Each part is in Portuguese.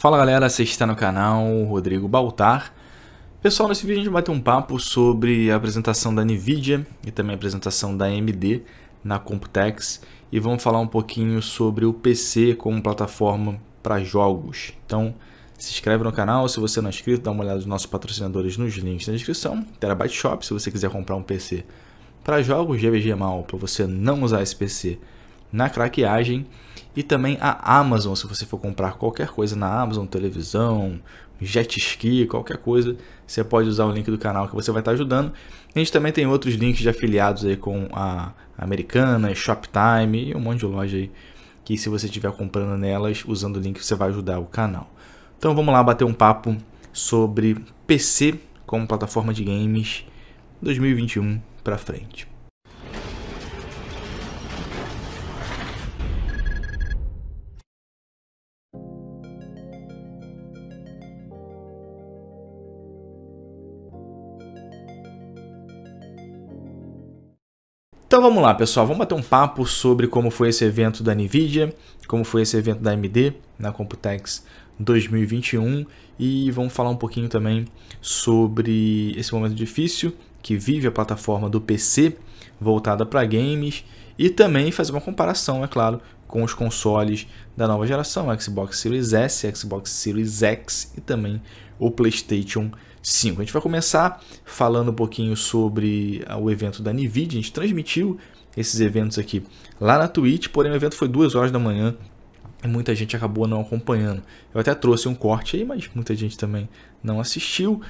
Fala galera, você está no canal Rodrigo Baltar. Pessoal, nesse vídeo a gente vai ter um papo sobre a apresentação da NVIDIA e também a apresentação da AMD na Computex e vamos falar um pouquinho sobre o PC como plataforma para jogos. Então, se inscreve no canal, se você não é inscrito, dá uma olhada nos nossos patrocinadores nos links na descrição. Terabyte Shop, se você quiser comprar um PC para jogos, GVG Mal, para você não usar esse PC na craqueagem e também a Amazon, se você for comprar qualquer coisa na Amazon, televisão, jet ski, qualquer coisa, você pode usar o link do canal que você vai estar ajudando. A gente também tem outros links de afiliados aí com a Americana, Shoptime e um monte de loja aí que se você estiver comprando nelas usando o link você vai ajudar o canal. Então vamos lá bater um papo sobre PC como plataforma de games 2021 para frente. Então vamos lá, pessoal, vamos bater um papo sobre como foi esse evento da Nvidia, como foi esse evento da AMD na Computex 2021 e vamos falar um pouquinho também sobre esse momento difícil que vive a plataforma do PC voltada para games e também fazer uma comparação, é claro, com os consoles da nova geração, Xbox Series S, Xbox Series X e também o PlayStation 5. 5. A gente vai começar falando um pouquinho sobre ah, o evento da NVIDIA. A gente transmitiu esses eventos aqui lá na Twitch, porém o evento foi 2 horas da manhã e muita gente acabou não acompanhando. Eu até trouxe um corte aí, mas muita gente também não assistiu.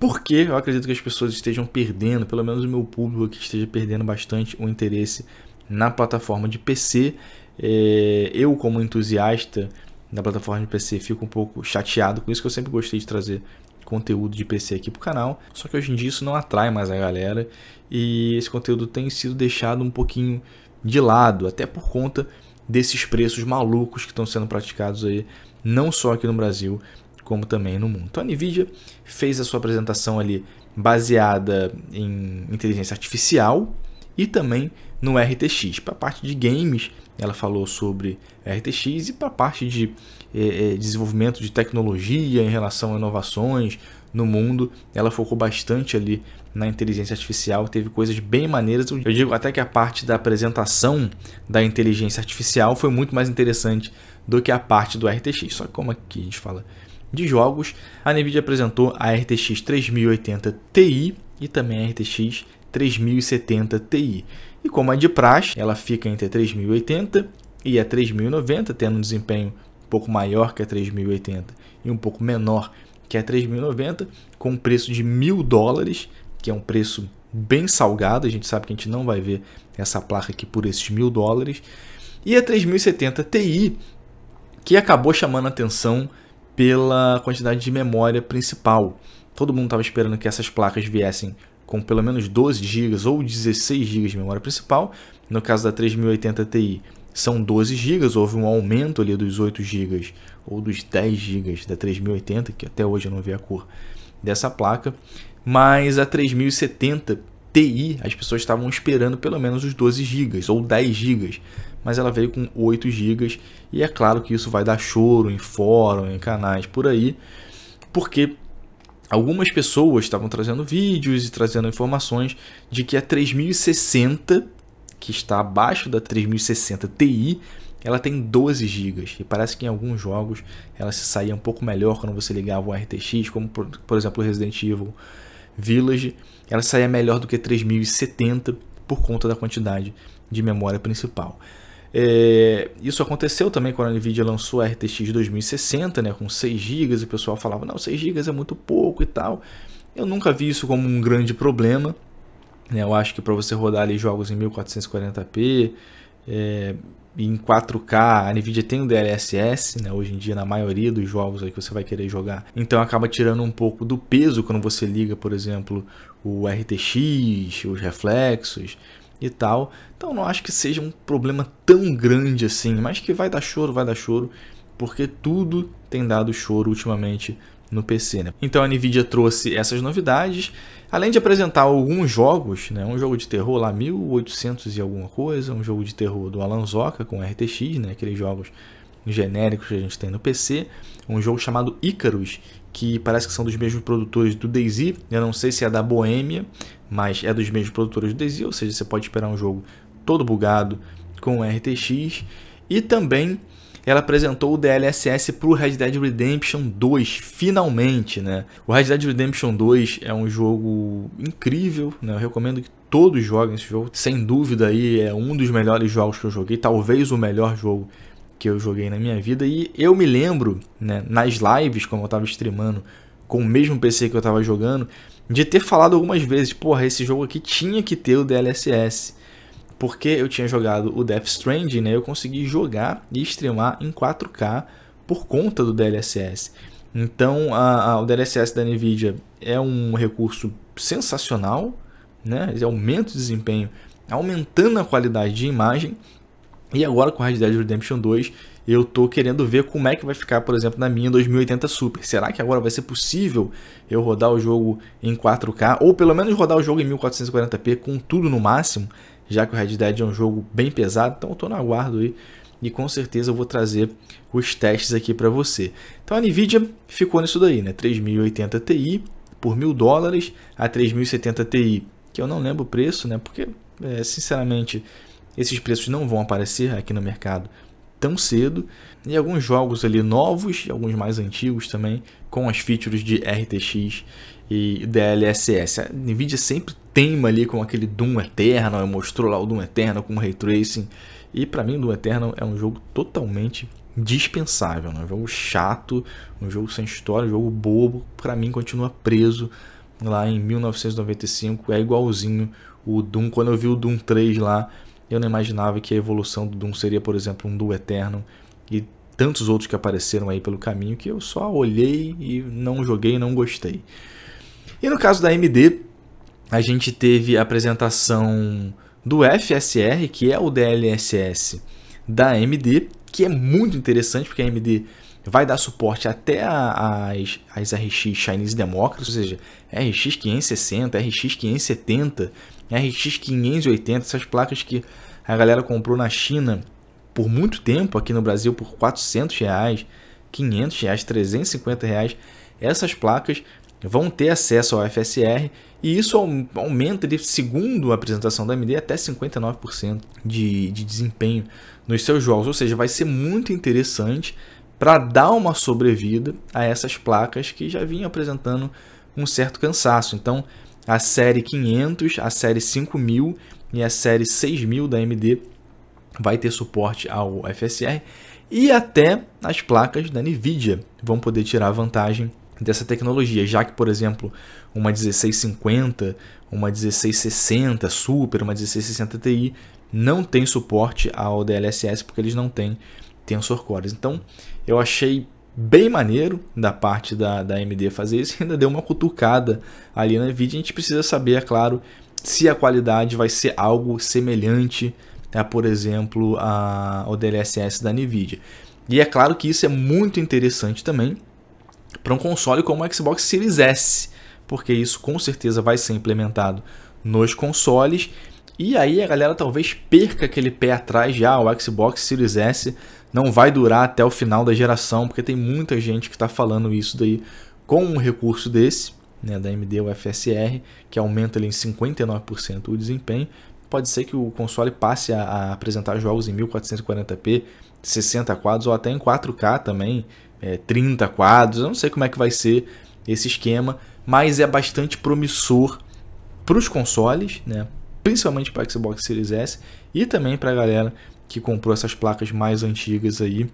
Porque eu acredito que as pessoas estejam perdendo, pelo menos o meu público aqui esteja perdendo bastante o interesse na plataforma de PC. É, eu, como entusiasta da plataforma de PC, fico um pouco chateado com isso, que eu sempre gostei de trazer conteúdo de PC aqui pro canal. Só que hoje em dia isso não atrai mais a galera e esse conteúdo tem sido deixado um pouquinho de lado, até por conta desses preços malucos que estão sendo praticados aí, não só aqui no Brasil, como também no mundo. Então a Nvidia fez a sua apresentação ali baseada em inteligência artificial e também no RTX. Para a parte de games, ela falou sobre RTX e para a parte de é, é, desenvolvimento de tecnologia, em relação a inovações no mundo. Ela focou bastante ali na inteligência artificial, teve coisas bem maneiras. Eu digo até que a parte da apresentação da inteligência artificial foi muito mais interessante do que a parte do RTX. Só que como aqui a gente fala de jogos, a Nvidia apresentou a RTX 3080 Ti e também a RTX 3070 Ti. E como é de praxe, ela fica entre a 3080 e a 3090, tendo um desempenho um pouco maior que a 3.080 e um pouco menor que a 3.090, com um preço de mil dólares, que é um preço bem salgado, a gente sabe que a gente não vai ver essa placa aqui por esses mil dólares, e a 3070 Ti, que acabou chamando atenção pela quantidade de memória principal. Todo mundo estava esperando que essas placas viessem com pelo menos 12 GB ou 16 GB de memória principal. No caso da 3080 Ti, são 12 GB, houve um aumento ali dos 8 GB ou dos 10 GB da 3080, que até hoje eu não vi a cor dessa placa, mas a 3070 Ti as pessoas estavam esperando pelo menos os 12 GB ou 10 GB, mas ela veio com 8 GB e é claro que isso vai dar choro em fórum, em canais por aí, porque algumas pessoas estavam trazendo vídeos e trazendo informações de que a 3060 que está abaixo da 3060 Ti, ela tem 12 GB e parece que em alguns jogos ela se saía um pouco melhor quando você ligava o RTX, como por, por exemplo Resident Evil Village, ela saía melhor do que 3070 por conta da quantidade de memória principal. É, isso aconteceu também quando a Nvidia lançou a RTX 2060, né, com 6 GB, e o pessoal falava: "Não, 6 GB é muito pouco" e tal. Eu nunca vi isso como um grande problema, né? Eu acho que para você rodar ali jogos em 1440p é, em 4K, a Nvidia tem o DLSS, né, hoje em dia na maioria dos jogos aí que você vai querer jogar. Então acaba tirando um pouco do peso quando você liga, por exemplo, o RTX, os reflexos e tal. Então não acho que seja um problema tão grande assim, mas que vai dar choro, vai dar choro, porque tudo tem dado choro ultimamente no PC. Né? Então a Nvidia trouxe essas novidades, além de apresentar alguns jogos, né? um jogo de terror lá 1800 e alguma coisa, um jogo de terror do Alan Zoka com RTX, né? aqueles jogos genéricos que a gente tem no PC, um jogo chamado Icarus, que parece que são dos mesmos produtores do DayZ, eu não sei se é da Boêmia, mas é dos mesmos produtores do DayZ, ou seja, você pode esperar um jogo todo bugado com RTX, e também ela apresentou o DLSS para o Red Dead Redemption 2, finalmente, né? O Red Dead Redemption 2 é um jogo incrível, né? Eu recomendo que todos joguem esse jogo. Sem dúvida aí é um dos melhores jogos que eu joguei, talvez o melhor jogo que eu joguei na minha vida e eu me lembro, né, nas lives, como eu estava streamando com o mesmo PC que eu estava jogando, de ter falado algumas vezes, porra, esse jogo aqui tinha que ter o DLSS porque eu tinha jogado o Death Stranding, né, eu consegui jogar e streamar em 4K por conta do DLSS. Então, a, a, o DLSS da NVIDIA é um recurso sensacional, né? Ele aumenta o desempenho, aumentando a qualidade de imagem. E agora com Red Dead Redemption 2, eu tô querendo ver como é que vai ficar, por exemplo, na minha 2080 Super. Será que agora vai ser possível eu rodar o jogo em 4K ou pelo menos rodar o jogo em 1440p com tudo no máximo? já que o Red Dead é um jogo bem pesado, então eu tô no aguardo aí e com certeza eu vou trazer os testes aqui para você. Então a Nvidia ficou nisso daí, né? 3080 Ti por mil dólares a 3070 Ti, que eu não lembro o preço, né? Porque, é, sinceramente, esses preços não vão aparecer aqui no mercado tão cedo. E alguns jogos ali novos, alguns mais antigos também, com as features de RTX e DLSS. A Nvidia sempre tema ali com aquele Doom Eternal, mostrou lá o Doom Eternal com o Ray Tracing, e para mim o Doom Eternal é um jogo totalmente dispensável, né? um jogo chato, um jogo sem história, um jogo bobo, para mim continua preso lá em 1995, é igualzinho o Doom, quando eu vi o Doom 3 lá, eu não imaginava que a evolução do Doom seria, por exemplo, um Doom Eternal e tantos outros que apareceram aí pelo caminho que eu só olhei e não joguei, não gostei. E no caso da AMD, a gente teve a apresentação do FSR, que é o DLSS da AMD, que é muito interessante, porque a AMD vai dar suporte até as, as RX Chinese Democracy, ou seja, RX 560, RX 570, RX 580, essas placas que a galera comprou na China por muito tempo, aqui no Brasil por 400 reais, 500 reais, 350 reais, essas placas vão ter acesso ao FSR e isso aumenta, de, segundo a apresentação da AMD, até 59% de, de desempenho nos seus jogos. Ou seja, vai ser muito interessante para dar uma sobrevida a essas placas que já vinham apresentando um certo cansaço. Então, a série 500, a série 5000 e a série 6000 da AMD vai ter suporte ao FSR e até as placas da Nvidia vão poder tirar vantagem dessa tecnologia, já que, por exemplo, uma 1650, uma 1660 Super, uma 1660 Ti não tem suporte ao DLSS porque eles não têm tensor cores. Então, eu achei bem maneiro da parte da, da AMD fazer isso, e ainda deu uma cutucada ali na Nvidia. A gente precisa saber, é claro, se a qualidade vai ser algo semelhante a, por exemplo, a, ao DLSS da Nvidia. E é claro que isso é muito interessante também para um console como o Xbox Series S, porque isso com certeza vai ser implementado nos consoles. E aí a galera talvez perca aquele pé atrás já, o Xbox Series S não vai durar até o final da geração, porque tem muita gente que está falando isso daí com um recurso desse, né, da AMD, o FSR, que aumenta ali, em 59% o desempenho, pode ser que o console passe a, a apresentar jogos em 1440p, 60 quadros ou até em 4K também, é, 30 quadros. Eu não sei como é que vai ser esse esquema, mas é bastante promissor para os consoles, né? principalmente para Xbox Series S e também para a galera que comprou essas placas mais antigas aí.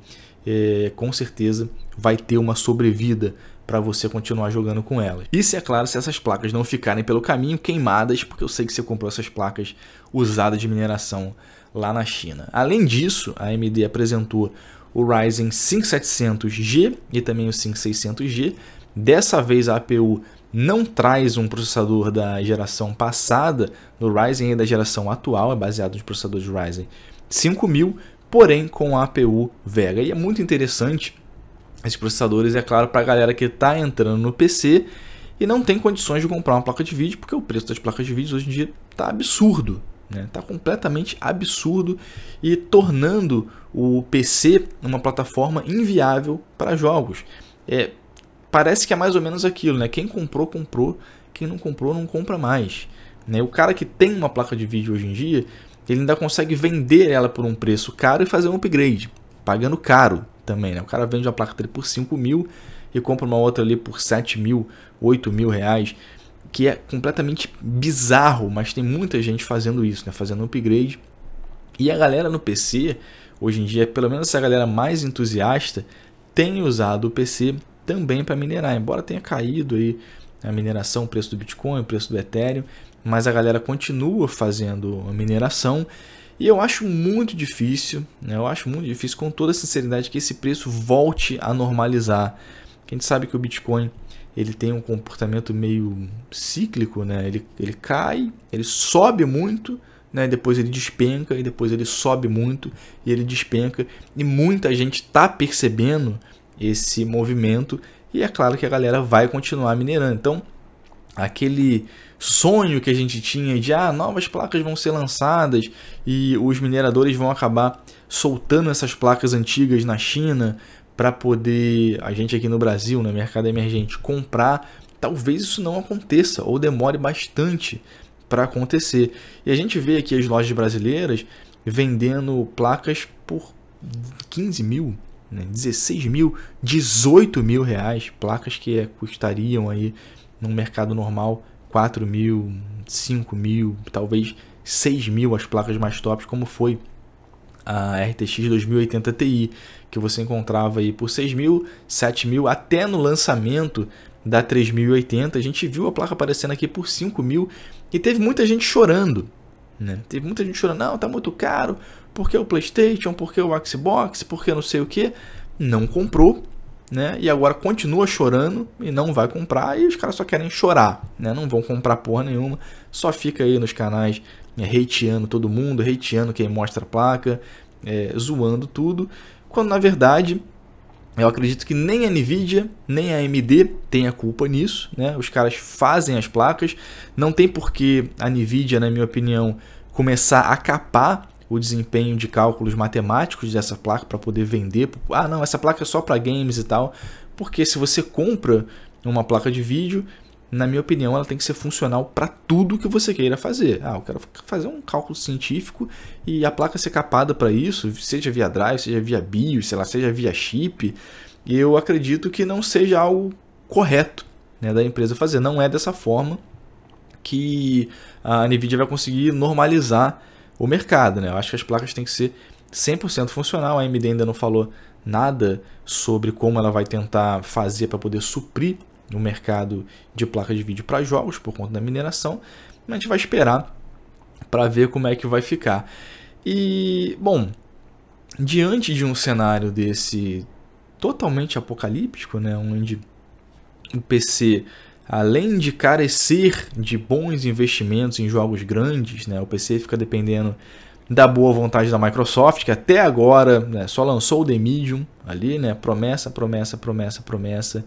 É, com certeza vai ter uma sobrevida para você continuar jogando com elas. E se é claro, se essas placas não ficarem pelo caminho queimadas, porque eu sei que você comprou essas placas usadas de mineração lá na China. Além disso, a AMD apresentou o Ryzen 5700G e também o 5600G. Dessa vez a APU não traz um processador da geração passada no Ryzen e é da geração atual, é baseado nos processadores Ryzen 5000, porém com a APU Vega. E é muito interessante esses processadores, é claro, para a galera que está entrando no PC e não tem condições de comprar uma placa de vídeo, porque o preço das placas de vídeo hoje em dia está absurdo. Está né? Tá completamente absurdo e tornando o PC uma plataforma inviável para jogos. É, parece que é mais ou menos aquilo, né? Quem comprou, comprou. Quem não comprou, não compra mais. Né? O cara que tem uma placa de vídeo hoje em dia, ele ainda consegue vender ela por um preço caro e fazer um upgrade, pagando caro também. Né? O cara vende uma placa dele por 5 mil e compra uma outra ali por 7 mil, 8 mil reais que é completamente bizarro, mas tem muita gente fazendo isso, né? Fazendo upgrade. E a galera no PC, hoje em dia, pelo menos essa galera mais entusiasta, tem usado o PC também para minerar, embora tenha caído aí a mineração, o preço do Bitcoin, o preço do Ethereum, mas a galera continua fazendo a mineração. E eu acho muito difícil, né? eu acho muito difícil, com toda sinceridade, que esse preço volte a normalizar. A gente sabe que o Bitcoin ele tem um comportamento meio cíclico, né? Ele, ele cai, ele sobe muito, né? Depois ele despenca e depois ele sobe muito e ele despenca e muita gente está percebendo esse movimento e é claro que a galera vai continuar minerando. Então, aquele sonho que a gente tinha de ah, novas placas vão ser lançadas e os mineradores vão acabar soltando essas placas antigas na China para poder a gente aqui no Brasil, no né, mercado emergente, comprar, talvez isso não aconteça ou demore bastante para acontecer. E a gente vê aqui as lojas brasileiras vendendo placas por 15 mil, né, 16 mil, 18 mil reais, placas que é, custariam aí no mercado normal 4 mil, 5 mil, talvez 6 mil as placas mais tops, como foi a RTX 2080 Ti, que você encontrava aí por 6.000, mil, mil, até no lançamento da 3080, a gente viu a placa aparecendo aqui por 5.000 mil e teve muita gente chorando. Né? Teve muita gente chorando, não, tá muito caro, porque o Playstation, porque o Xbox, porque não sei o que, não comprou. Né? E agora continua chorando e não vai comprar, e os caras só querem chorar, né? Não vão comprar porra nenhuma, só fica aí nos canais é, hateando todo mundo, hateando quem mostra a placa, é, zoando tudo, quando na verdade eu acredito que nem a Nvidia, nem a AMD tem a culpa nisso, né? Os caras fazem as placas, não tem por que a Nvidia, na minha opinião, começar a capar o desempenho de cálculos matemáticos dessa placa para poder vender. Ah, não, essa placa é só para games e tal. Porque se você compra uma placa de vídeo, na minha opinião, ela tem que ser funcional para tudo que você queira fazer. Ah, eu quero fazer um cálculo científico e a placa ser capada para isso, seja via drive, seja via BIOS, sei lá, seja via chip. Eu acredito que não seja algo correto né, da empresa fazer. Não é dessa forma que a NVIDIA vai conseguir normalizar o mercado. Né? Eu acho que as placas têm que ser 100% funcional. A AMD ainda não falou nada sobre como ela vai tentar fazer para poder suprir no mercado de placa de vídeo para jogos por conta da mineração, mas a gente vai esperar para ver como é que vai ficar. E, bom, diante de um cenário desse totalmente apocalíptico, né, onde o PC além de carecer de bons investimentos em jogos grandes, né, o PC fica dependendo da boa vontade da Microsoft, que até agora né, só lançou o The Medium ali, né, promessa, promessa, promessa, promessa,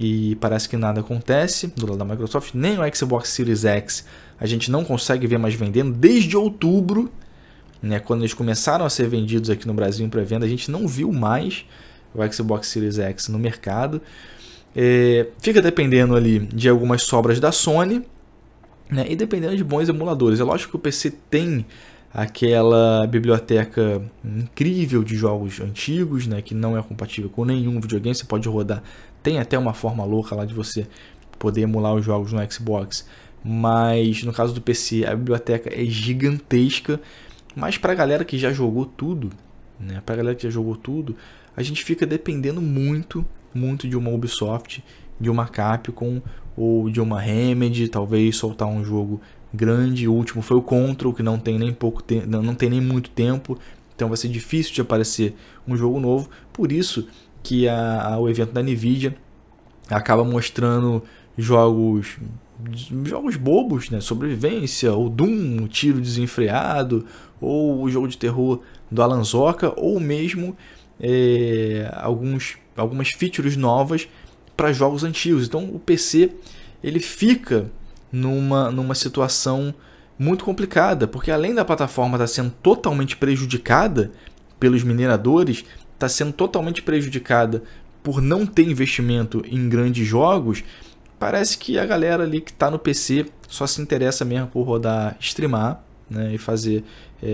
e parece que nada acontece do lado da Microsoft, nem o Xbox Series X a gente não consegue ver mais vendendo desde outubro, né, quando eles começaram a ser vendidos aqui no Brasil em pré-venda, a gente não viu mais o Xbox Series X no mercado. É, fica dependendo ali de algumas sobras da Sony né, e dependendo de bons emuladores. É lógico que o PC tem aquela biblioteca incrível de jogos antigos, né, que não é compatível com nenhum videogame, você pode rodar, tem até uma forma louca lá de você poder emular os jogos no Xbox, mas no caso do PC a biblioteca é gigantesca, mas para a galera que já jogou tudo, né, para a galera que já jogou tudo, a gente fica dependendo muito, muito de uma Ubisoft, de uma Capcom ou de uma Remedy, talvez soltar um jogo grande. O último foi o Control, que não tem nem pouco te não tem nem muito tempo, então vai ser difícil de aparecer um jogo novo. Por isso que a, a, o evento da Nvidia acaba mostrando jogos jogos bobos, né? Sobrevivência, ou Doom, tiro desenfreado, ou o jogo de terror do Alan Zoka, ou mesmo é, alguns, algumas features novas para jogos antigos. Então o PC ele fica numa, numa situação muito complicada, porque além da plataforma estar tá sendo totalmente prejudicada pelos mineradores, está sendo totalmente prejudicada por não ter investimento em grandes jogos, parece que a galera ali que está no PC só se interessa mesmo por rodar, streamar né, e fazer é,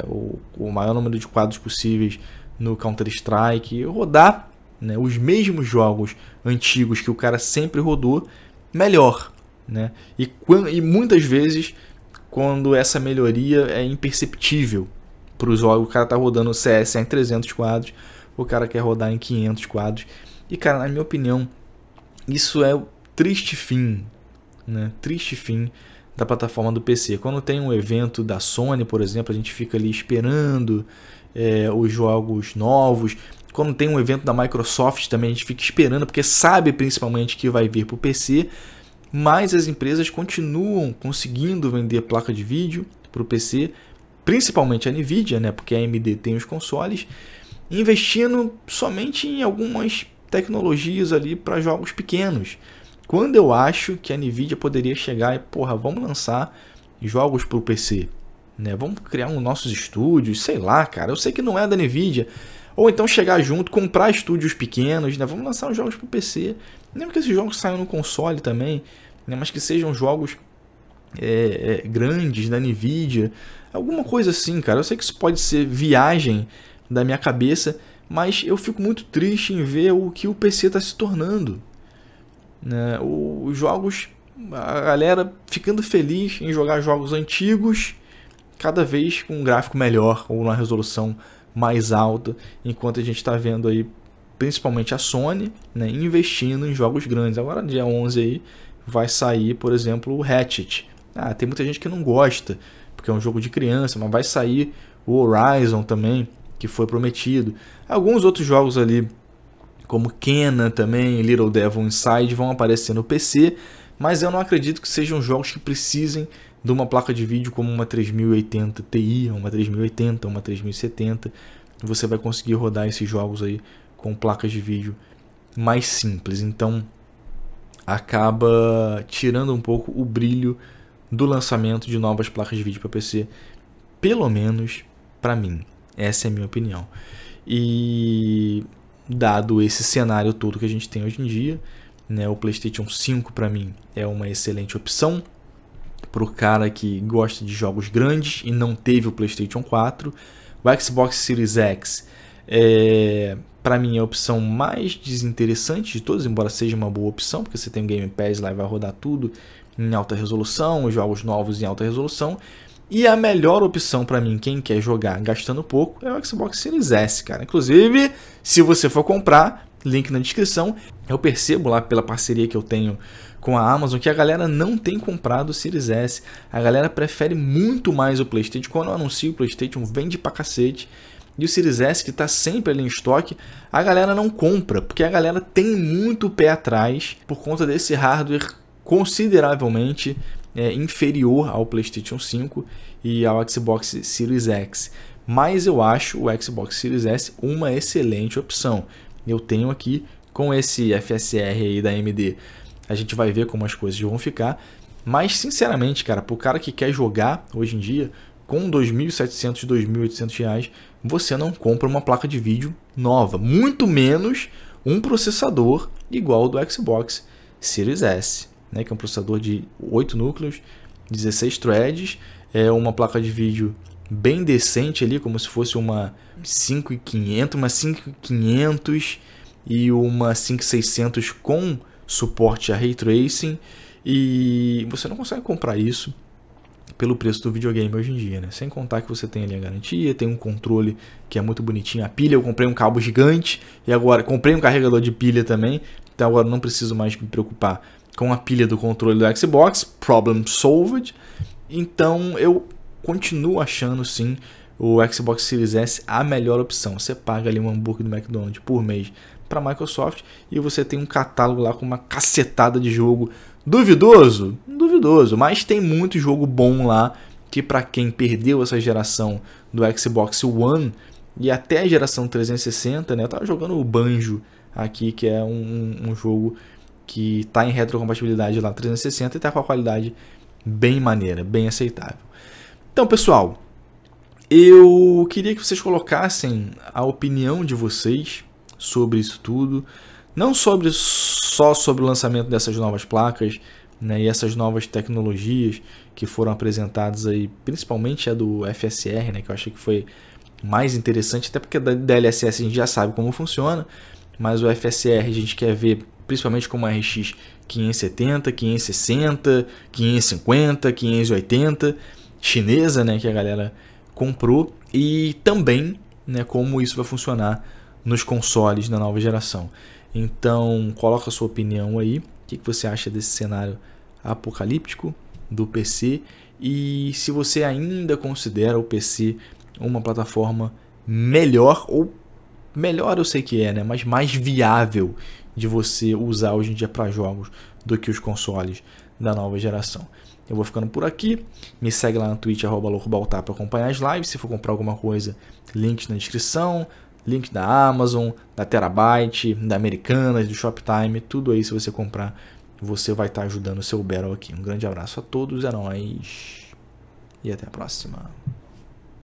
é, o, o, maior número de quadros possíveis no Counter-Strike, rodar né, os mesmos jogos antigos que o cara sempre rodou melhor. Né? E, quando, e muitas vezes, quando essa melhoria é imperceptível para os jogos o cara tá rodando CS em 300 quadros, o cara quer rodar em 500 quadros. E, cara, na minha opinião, isso é o triste fim, né? Triste fim da plataforma do PC. Quando tem um evento da Sony, por exemplo, a gente fica ali esperando é, os jogos novos. Quando tem um evento da Microsoft também, a gente fica esperando, porque sabe principalmente que vai vir para o PC mas as empresas continuam conseguindo vender placa de vídeo para o PC, principalmente a Nvidia, né, porque a AMD tem os consoles, investindo somente em algumas tecnologias ali para jogos pequenos. Quando eu acho que a Nvidia poderia chegar e, porra, vamos lançar jogos para o PC, né? Vamos criar um nossos estúdios, sei lá, cara. Eu sei que não é da Nvidia, ou então chegar junto, comprar estúdios pequenos, né? Vamos lançar os jogos para o PC mesmo que esses jogos saiam no console também, né? mas que sejam jogos é, é, grandes da Nvidia, alguma coisa assim, cara. Eu sei que isso pode ser viagem da minha cabeça, mas eu fico muito triste em ver o que o PC está se tornando. Né? Os jogos, a galera ficando feliz em jogar jogos antigos, cada vez com um gráfico melhor ou uma resolução mais alta, enquanto a gente está vendo aí principalmente a Sony, né, investindo em jogos grandes. Agora, dia 11 aí, vai sair, por exemplo, o Hatchet. Ah, tem muita gente que não gosta, porque é um jogo de criança, mas vai sair o Horizon também, que foi prometido. Alguns outros jogos ali, como Kena também, Little Devil Inside, vão aparecer no PC, mas eu não acredito que sejam jogos que precisem de uma placa de vídeo como uma 3080 Ti, uma 3080, uma 3070. Você vai conseguir rodar esses jogos aí com placas de vídeo mais simples. Então acaba tirando um pouco o brilho do lançamento de novas placas de vídeo para PC, pelo menos para mim. Essa é a minha opinião. E dado esse cenário todo que a gente tem hoje em dia, né, o PlayStation 5 para mim é uma excelente opção para o cara que gosta de jogos grandes e não teve o PlayStation 4. O Xbox Series X é, para mim, é a opção mais desinteressante de todas, embora seja uma boa opção, porque você tem o Game Pass lá e vai rodar tudo em alta resolução, os jogos novos em alta resolução. E a melhor opção para mim, quem quer jogar gastando pouco, é o Xbox Series S, cara. Inclusive, se você for comprar, link na descrição, eu percebo lá pela parceria que eu tenho com a Amazon que a galera não tem comprado o Series S. A galera prefere muito mais o PlayStation. Quando eu anuncio o PlayStation, vende pra cacete. E o Series S, que está sempre ali em estoque, a galera não compra, porque a galera tem muito pé atrás por conta desse hardware consideravelmente é, inferior ao PlayStation 5 e ao Xbox Series X. Mas eu acho o Xbox Series S uma excelente opção. Eu tenho aqui com esse FSR aí da AMD. A gente vai ver como as coisas vão ficar. Mas, sinceramente, cara, para o cara que quer jogar hoje em dia, com 2.700, 2.800 reais, você não compra uma placa de vídeo nova, muito menos um processador igual ao do Xbox Series S, né, que é um processador de 8 núcleos, 16 threads, é uma placa de vídeo bem decente ali, como se fosse uma 5500, uma 5500 e uma 5600 com suporte a ray tracing, e você não consegue comprar isso pelo preço do videogame hoje em dia, né? Sem contar que você tem ali a garantia, tem um controle que é muito bonitinho, a pilha, eu comprei um cabo gigante e agora comprei um carregador de pilha também, então agora não preciso mais me preocupar com a pilha do controle do Xbox, problem solved. Então eu continuo achando sim o Xbox Series S a melhor opção. Você paga ali um hambúrguer do McDonald's por mês para a Microsoft e você tem um catálogo lá com uma cacetada de jogo Duvidoso? Duvidoso, mas tem muito jogo bom lá que para quem perdeu essa geração do Xbox One e até a geração 360, né? Eu tava jogando o Banjo aqui, que é um, um jogo que tá em retrocompatibilidade lá 360 e tá com a qualidade bem maneira, bem aceitável. Então, pessoal, eu queria que vocês colocassem a opinião de vocês sobre isso tudo, não sobre só sobre o lançamento dessas novas placas né, e essas novas tecnologias que foram apresentadas aí, principalmente a do FSR, né, que eu achei que foi mais interessante, até porque da DLSS a gente já sabe como funciona, mas o FSR a gente quer ver principalmente como a RX 570, 560, 550, 580 chinesa, né, que a galera comprou e também, né, como isso vai funcionar nos consoles da nova geração. Então, coloca a sua opinião aí. O que, que você acha desse cenário apocalíptico do PC? E se você ainda considera o PC uma plataforma melhor ou melhor eu sei que é, né, mas mais viável de você usar hoje em dia para jogos do que os consoles da nova geração. Eu vou ficando por aqui. Me segue lá no Twitch, arroba para acompanhar as lives. Se for comprar alguma coisa, links na descrição link da Amazon, da Terabyte, da Americanas, do Shoptime, tudo aí se você comprar, você vai estar tá ajudando o seu Battle aqui. Um grande abraço a todos, é nóis e até a próxima.